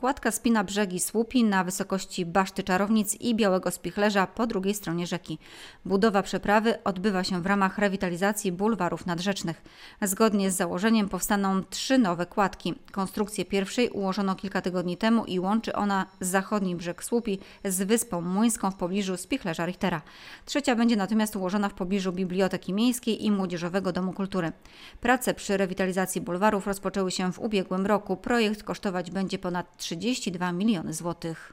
Kładka spina brzegi słupi na wysokości Baszty Czarownic i Białego Spichlerza po drugiej stronie rzeki. Budowa przeprawy odbywa się w ramach rewitalizacji bulwarów nadrzecznych. Zgodnie z założeniem powstaną trzy nowe kładki. Konstrukcję pierwszej ułożono kilka tygodni temu i łączy ona zachodni brzeg słupi z Wyspą Młyńską w pobliżu Spichlerza Richtera. Trzecia będzie natomiast ułożona w pobliżu Biblioteki Miejskiej i Młodzieżowego Domu Kultury. Prace przy rewitalizacji bulwarów rozpoczęły się w ubiegłym roku. Projekt kosztować będzie ponad 32 miliony złotych.